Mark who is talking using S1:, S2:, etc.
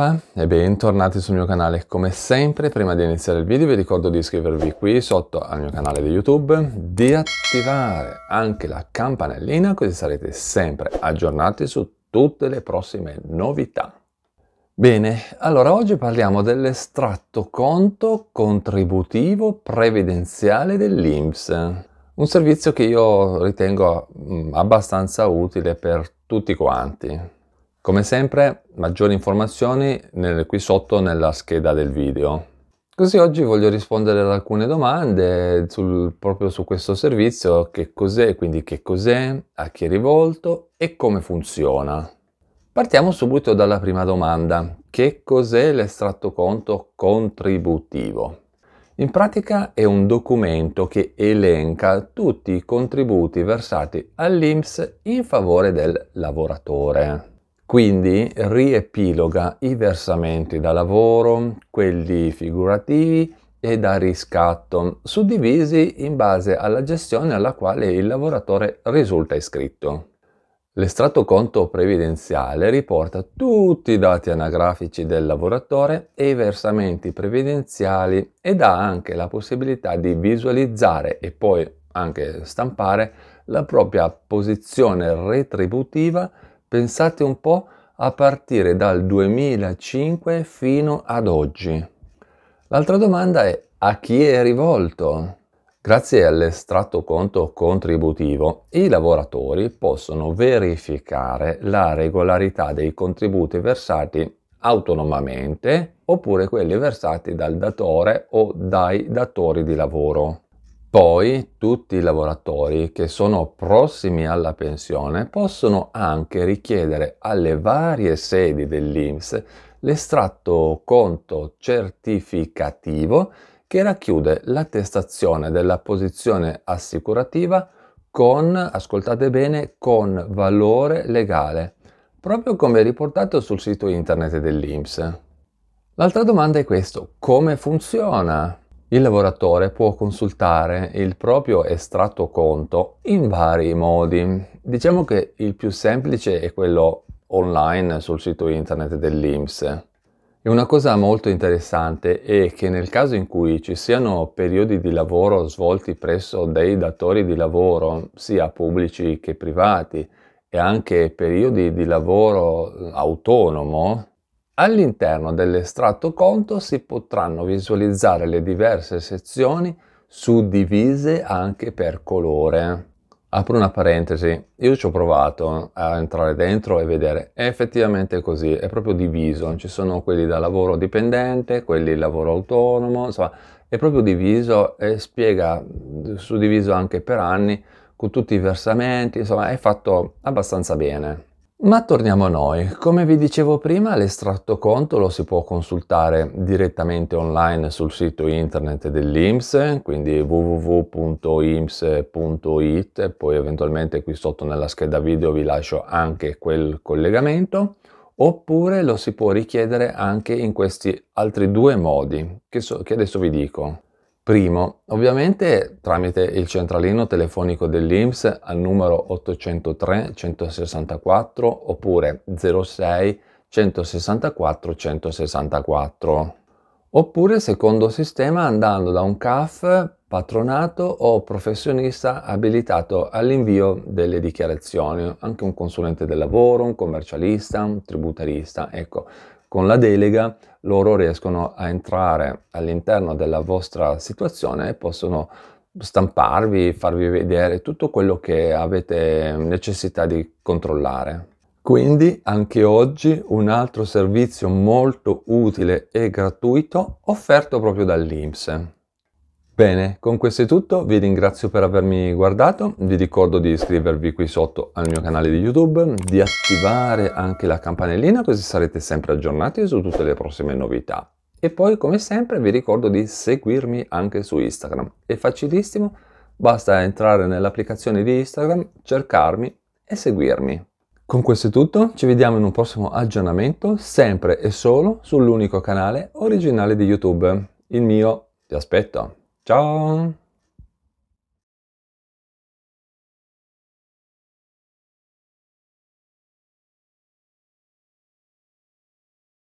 S1: Alfa e bentornati sul mio canale come sempre prima di iniziare il video vi ricordo di iscrivervi qui sotto al mio canale di youtube di attivare anche la campanellina così sarete sempre aggiornati su tutte le prossime novità Bene, allora oggi parliamo dell'estratto conto contributivo previdenziale dell'INPS, un servizio che io ritengo mm, abbastanza utile per tutti quanti. Come sempre, maggiori informazioni nel, qui sotto nella scheda del video. Così oggi voglio rispondere ad alcune domande sul, proprio su questo servizio, che cos'è, quindi che cos'è, a chi è rivolto e come funziona. Partiamo subito dalla prima domanda. Che cos'è l'estratto conto contributivo? In pratica è un documento che elenca tutti i contributi versati all'INPS in favore del lavoratore. Quindi riepiloga i versamenti da lavoro, quelli figurativi e da riscatto, suddivisi in base alla gestione alla quale il lavoratore risulta iscritto. L'estratto conto previdenziale riporta tutti i dati anagrafici del lavoratore e i versamenti previdenziali ed ha anche la possibilità di visualizzare e poi anche stampare la propria posizione retributiva Pensate un po' a partire dal 2005 fino ad oggi. L'altra domanda è a chi è rivolto? Grazie all'estratto conto contributivo, i lavoratori possono verificare la regolarità dei contributi versati autonomamente oppure quelli versati dal datore o dai datori di lavoro. Poi tutti i lavoratori che sono prossimi alla pensione possono anche richiedere alle varie sedi dell'INPS l'estratto conto certificativo che racchiude l'attestazione della posizione assicurativa con, ascoltate bene, con valore legale, proprio come riportato sul sito internet dell'INPS. L'altra domanda è questa, come funziona? Il lavoratore può consultare il proprio estratto conto in vari modi. Diciamo che il più semplice è quello online sul sito internet dell'INPS. E una cosa molto interessante è che nel caso in cui ci siano periodi di lavoro svolti presso dei datori di lavoro, sia pubblici che privati, e anche periodi di lavoro autonomo, All'interno dell'estratto conto si potranno visualizzare le diverse sezioni suddivise anche per colore. Apro una parentesi, io ci ho provato a entrare dentro e vedere, è effettivamente così, è proprio diviso, ci sono quelli da lavoro dipendente, quelli lavoro autonomo, insomma è proprio diviso e spiega, suddiviso anche per anni, con tutti i versamenti, insomma è fatto abbastanza bene. Ma torniamo a noi. Come vi dicevo prima, l'estratto conto lo si può consultare direttamente online sul sito internet dell'IMSS, quindi www.imps.it, poi eventualmente qui sotto nella scheda video vi lascio anche quel collegamento, oppure lo si può richiedere anche in questi altri due modi che, so, che adesso vi dico. Primo, ovviamente tramite il centralino telefonico dell'INPS al numero 803 164 oppure 06 164 164 oppure secondo sistema andando da un CAF patronato o professionista abilitato all'invio delle dichiarazioni, anche un consulente del lavoro, un commercialista, un tributarista, ecco, con la delega loro riescono a entrare all'interno della vostra situazione e possono stamparvi, farvi vedere tutto quello che avete necessità di controllare. Quindi anche oggi un altro servizio molto utile e gratuito offerto proprio dall'IMSE. Bene, con questo è tutto, vi ringrazio per avermi guardato, vi ricordo di iscrivervi qui sotto al mio canale di YouTube, di attivare anche la campanellina così sarete sempre aggiornati su tutte le prossime novità. E poi come sempre vi ricordo di seguirmi anche su Instagram, è facilissimo, basta entrare nell'applicazione di Instagram, cercarmi e seguirmi. Con questo è tutto, ci vediamo in un prossimo aggiornamento, sempre e solo sull'unico canale originale di YouTube, il mio, ti aspetto. Ciao.